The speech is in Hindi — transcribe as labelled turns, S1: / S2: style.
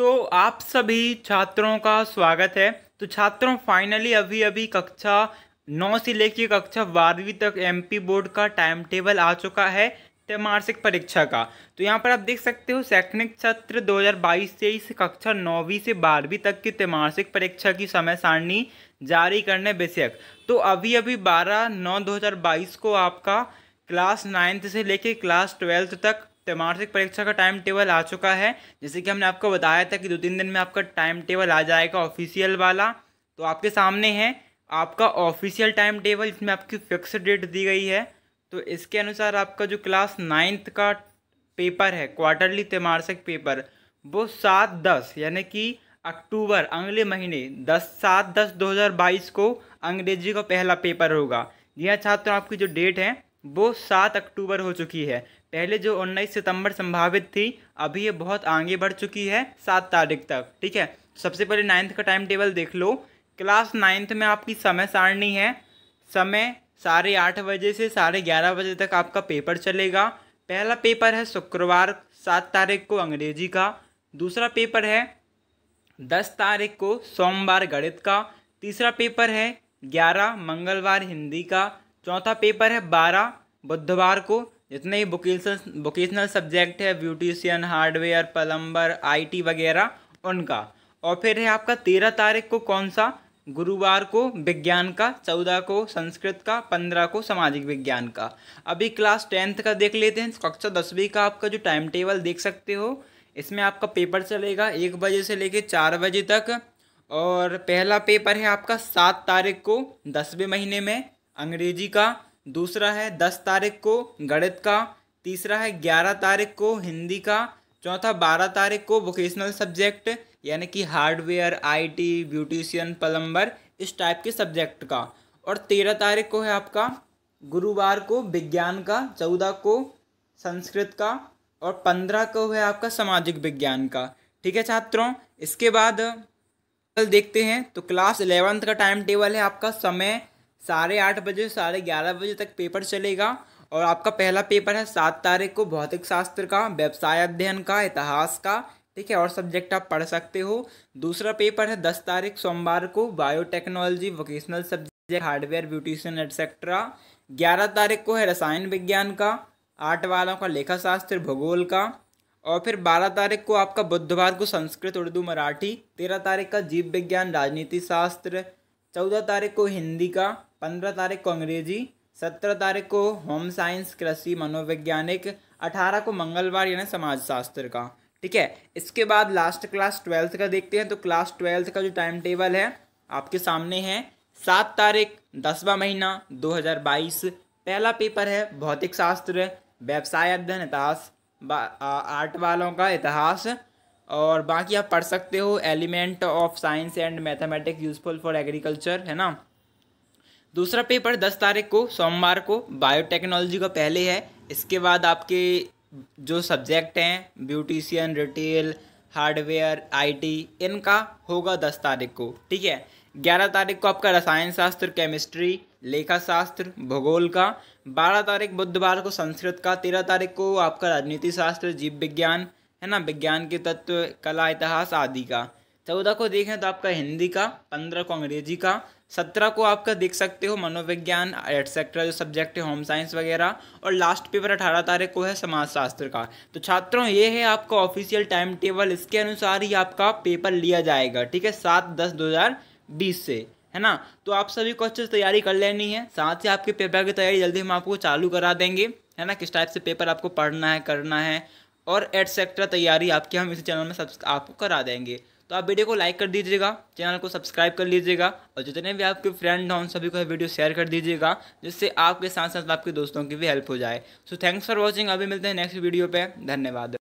S1: तो आप सभी छात्रों का स्वागत है तो छात्रों फाइनली अभी अभी कक्षा नौ से लेकर कक्षा बारहवीं तक एमपी बोर्ड का टाइम टेबल आ चुका है त्रैमासिक परीक्षा का तो यहाँ पर आप देख सकते हो शैक्षणिक सत्र 2022 से इस कक्षा नौवीं से बारहवीं तक की त्रैमार्षिक परीक्षा की समय सारणी जारी करने विषयक तो अभी अभी 12 नौ 2022 को आपका क्लास नाइन्थ से लेकर क्लास ट्वेल्थ तक तो मानसिक परीक्षा का टाइम टेबल आ चुका है जैसे कि हमने आपको बताया था कि दो तीन दिन में आपका टाइम टेबल आ जाएगा ऑफिशियल वाला तो आपके सामने है आपका ऑफिशियल टाइम टेबल इसमें आपकी फिक्स डेट दी गई है तो इसके अनुसार आपका जो क्लास नाइन्थ का पेपर है क्वार्टरली तिमार्षिक पेपर वो सात दस यानी कि अक्टूबर अगले महीने दस सात दस दो हज़ार बाईस को अंग्रेजी का पहला पेपर होगा यह हाँ, छात्रों आपकी जो डेट है वो सात अक्टूबर हो चुकी है पहले जो उन्नीस सितंबर संभावित थी अभी ये बहुत आगे बढ़ चुकी है सात तारीख तक ठीक है सबसे पहले नाइन्थ का टाइम टेबल देख लो क्लास नाइन्थ में आपकी समय सारणी है समय साढ़े आठ बजे से साढ़े ग्यारह बजे तक आपका पेपर चलेगा पहला पेपर है शुक्रवार सात तारीख को अंग्रेजी का दूसरा पेपर है दस तारीख को सोमवार गणित का तीसरा पेपर है ग्यारह मंगलवार हिंदी का चौथा पेपर है बारह बुधवार को जितने ही वोकेशनल सब्जेक्ट है ब्यूटिशियन हार्डवेयर प्लम्बर आईटी वगैरह उनका और फिर है आपका तेरह तारीख को कौन सा गुरुवार को विज्ञान का चौदह को संस्कृत का पंद्रह को सामाजिक विज्ञान का अभी क्लास टेंथ का देख लेते हैं कक्षा दसवीं का आपका जो टाइम टेबल देख सकते हो इसमें आपका पेपर चलेगा एक बजे से लेकर चार बजे तक और पहला पेपर है आपका सात तारीख को दसवें महीने में अंग्रेजी का दूसरा है दस तारीख को गणित का तीसरा है ग्यारह तारीख को हिंदी का चौथा बारह तारीख को वोकेशनल सब्जेक्ट यानी कि हार्डवेयर आईटी ब्यूटिशियन प्लम्बर इस टाइप के सब्जेक्ट का और तेरह तारीख को है आपका गुरुवार को विज्ञान का चौदह को संस्कृत का और पंद्रह को है आपका सामाजिक विज्ञान का ठीक है छात्रों इसके बाद कल देखते हैं तो क्लास इलेवंथ का टाइम टेबल है आपका समय साढ़े आठ बजे साढ़े ग्यारह बजे तक पेपर चलेगा और आपका पहला पेपर है सात तारीख को भौतिक शास्त्र का व्यवसाय अध्ययन का इतिहास का ठीक है और सब्जेक्ट आप पढ़ सकते हो दूसरा पेपर है दस तारीख सोमवार को biotechnology vocational subject hardware beautician etcetera ग्यारह तारीख को है रसायन विज्ञान का आठ वालों का लेखा शास्त्र भूगोल का और फिर बारह तारीख को आपका बुधवार को संस्कृत उर्दू मराठी तेरह तारीख का जीव विज्ञान राजनीति शास्त्र चौदह तारीख को हिंदी का पंद्रह तारीख को अंग्रेजी सत्रह तारीख को होम साइंस कृषि मनोवैज्ञानिक अठारह को मंगलवार यानी समाजशास्त्र का ठीक है इसके बाद लास्ट क्लास ट्वेल्थ का देखते हैं तो क्लास ट्वेल्थ का जो टाइम टेबल है आपके सामने है सात तारीख दसवा महीना 2022 पहला पेपर है भौतिक शास्त्र व्यवसाय अध्ययन इतिहास आर्ट वालों का इतिहास और बाकी आप पढ़ सकते हो element of science and mathematics useful for agriculture है ना दूसरा पेपर दस तारीख को सोमवार को बायोटेक्नोलॉजी का पहले है इसके बाद आपके जो सब्जेक्ट हैं ब्यूटिशियन रिटेल हार्डवेयर आईटी इनका होगा दस तारीख को ठीक है ग्यारह तारीख को आपका रसायन शास्त्र केमिस्ट्री लेखा शास्त्र भूगोल का बारह तारीख बुधवार को संस्कृत का तेरह तारीख को आपका राजनीति शास्त्र जीव विज्ञान है ना विज्ञान के तत्व कला इतिहास आदि का चौदह को देखें तो आपका हिंदी का पंद्रह को अंग्रेजी का सत्रह को आपका देख सकते हो मनोविज्ञान एटसेट्रा जो सब्जेक्ट है होम साइंस वगैरह और लास्ट पेपर अठारह तारीख को है समाजशास्त्र का तो छात्रों ये है आपका ऑफिशियल टाइम टेबल इसके अनुसार ही आपका पेपर लिया जाएगा ठीक है सात दस दो हज़ार बीस से है ना तो आप सभी को अच्छे से तैयारी कर लेनी है साथ ही आपके पेपर की तैयारी जल्दी हम आपको चालू करा देंगे है ना किस टाइप से पेपर आपको पढ़ना है करना है और एटसेट्रा तैयारी आपके हम इस चैनल में आपको करा देंगे तो आप वीडियो को लाइक कर दीजिएगा चैनल को सब्सक्राइब कर लीजिएगा और जितने भी आपके फ्रेंड हों सभी को वीडियो शेयर कर दीजिएगा जिससे आपके साथ साथ आपके दोस्तों की भी हेल्प हो जाए सो थैंक्स फॉर वॉचिंग अभी मिलते हैं नेक्स्ट वीडियो पर धन्यवाद